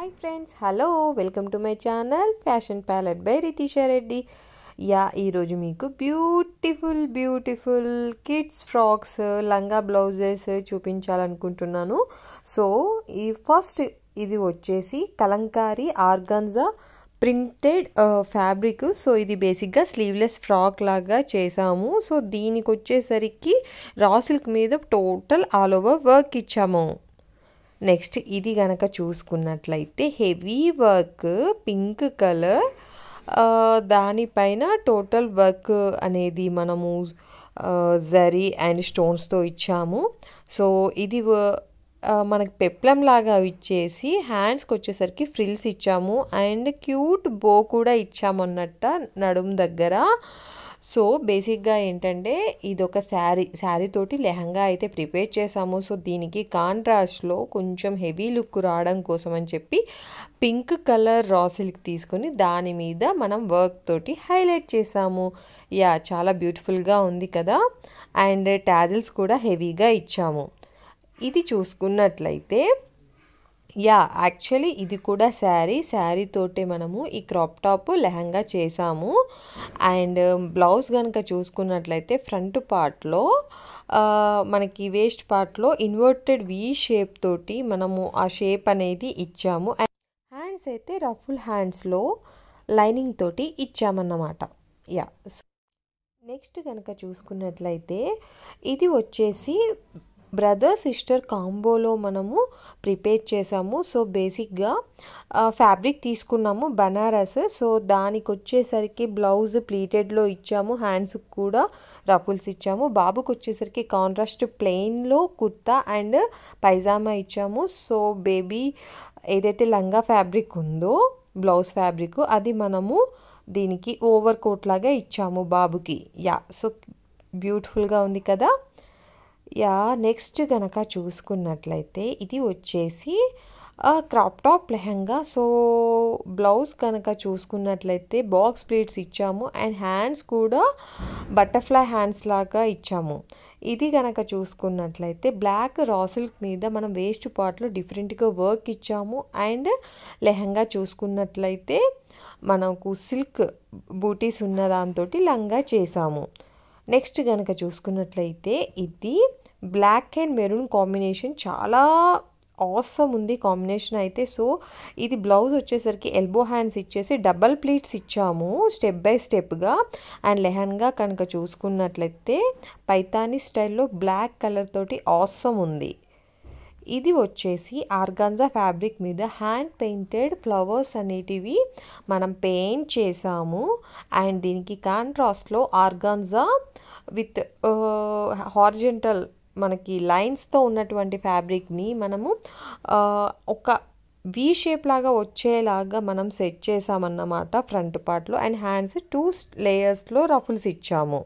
hi friends hello welcome to my channel fashion palette by Ritisha Reddy yeah ఈరోజు మీకు beautiful beautiful kids frocks లంగా blouses చూపించాలనుకుంటున్నాను so ఈ first ఇది వచ్చేసి Kalamkari organza printed fabric so ఇది బేసిక్గా స్లీవ్లెస్ ఫ్రాక్ లాగా చేసాము సో దీనికి వచ్చేసరికి రా సిల్క్ మీద టోటల్ ఆల్ ఓవర్ వర్క్ ఇచ్చాము నెక్స్ట్ ఇది కనుక చూసుకున్నట్లయితే హెవీ వర్క్ పింక్ కలర్ దానిపైన టోటల్ వర్క్ అనేది మనము జరీ అండ్ స్టోన్స్తో ఇచ్చాము సో ఇది మనకి పెప్లం లాగా ఇచ్చేసి హ్యాండ్స్కి వచ్చేసరికి ఫ్రిల్స్ ఇచ్చాము అండ్ క్యూట్ బో కూడా ఇచ్చామన్నట్ట నడుము దగ్గర సో బేసిక్గా ఏంటంటే ఇది శారీ శారీ తోటి లెహంగా అయితే ప్రిపేర్ చేసాము సో దీనికి కాంట్రాస్ట్లో కొంచెం హెవీ లుక్ రావడం కోసం అని చెప్పి పింక్ కలర్ రా సిల్క్ తీసుకొని దాని మీద మనం వర్క్ తోటి హైలైట్ చేసాము యా చాలా బ్యూటిఫుల్గా ఉంది కదా అండ్ ట్యాజిల్స్ కూడా హెవీగా ఇచ్చాము ఇది చూసుకున్నట్లయితే యా యాక్చువల్లీ ఇది కూడా శారీ శారీ తోటే మనము ఈ క్రాప్ టాప్ లెహంగా చేసాము అండ్ బ్లౌజ్ కనుక చూసుకున్నట్లయితే ఫ్రంట్ పార్ట్లో మనకి వేస్ట్ పార్ట్లో ఇన్వర్టెడ్ వి షేప్ తోటి మనము ఆ షేప్ అనేది ఇచ్చాము అండ్ హ్యాండ్స్ అయితే రఫుల్ హ్యాండ్స్లో లైనింగ్ తోటి ఇచ్చామన్నమాట యా నెక్స్ట్ కనుక చూసుకున్నట్లయితే ఇది వచ్చేసి బ్రదర్ సిస్టర్ కాంబోలో మనము ప్రిపేర్ చేసాము సో బేసిక్గా ఫ్యాబ్రిక్ తీసుకున్నాము బనారస్ సో దానికి వచ్చేసరికి బ్లౌజ్ ప్లీటెడ్లో ఇచ్చాము హ్యాండ్స్కి కూడా రఫుల్స్ ఇచ్చాము బాబుకి వచ్చేసరికి కాంట్రాస్ట్ ప్లెయిన్లో కుర్తా అండ్ పైజామా ఇచ్చాము సో బేబీ ఏదైతే లంగా ఫ్యాబ్రిక్ ఉందో బ్లౌజ్ ఫ్యాబ్రిక్ అది మనము దీనికి ఓవర్ కోట్ లాగా ఇచ్చాము బాబుకి యా సో బ్యూటిఫుల్గా ఉంది కదా యా నెక్స్ట్ కనుక చూసుకున్నట్లయితే ఇది వచ్చేసి crop top lehenga so blouse కనుక చూసుకున్నట్లయితే బాక్స్ ప్లేట్స్ ఇచ్చాము అండ్ హ్యాండ్స్ కూడా బటర్ఫ్లై హ్యాండ్స్ లాగా ఇచ్చాము ఇది కనుక చూసుకున్నట్లయితే బ్లాక్ రా సిల్క్ మీద మనం వేస్ట్ పార్ట్లో డిఫరెంట్గా వర్క్ ఇచ్చాము అండ్ లెహంగా చూసుకున్నట్లయితే మనకు సిల్క్ బూటీస్ ఉన్న దాంతో లంగా చేసాము నెక్స్ట్ కనుక చూసుకున్నట్లయితే ఇది బ్లాక్ అండ్ మెరూన్ కాంబినేషన్ చాలా ఆసమ్ ఉంది కాంబినేషన్ అయితే సో ఇది బ్లౌజ్ వచ్చేసరికి ఎల్బో హ్యాండ్స్ ఇచ్చేసి డబల్ ప్లీట్స్ ఇచ్చాము స్టెప్ బై స్టెప్గా అండ్ లెహన్గా కనుక చూసుకున్నట్లయితే పైతానీ స్టైల్లో బ్లాక్ కలర్ తోటి ఆసమ్ ఉంది ఇది వచ్చేసి ఆర్గాన్జా ఫ్యాబ్రిక్ మీద హ్యాండ్ పెయింటెడ్ ఫ్లవర్స్ అనేటివి మనం పెయింట్ చేసాము అండ్ దీనికి కాంట్రాస్ట్లో ఆర్గాన్జా విత్ హార్జెంటల్ మనకి లైన్స్తో ఉన్నటువంటి ఫ్యాబ్రిక్ని మనము ఒక వీ షేప్ లాగా వచ్చేలాగా మనం సెట్ చేసామన్నమాట ఫ్రంట్ పార్ట్లో అండ్ హ్యాండ్స్ టూ లేయర్స్లో రఫుల్స్ ఇచ్చాము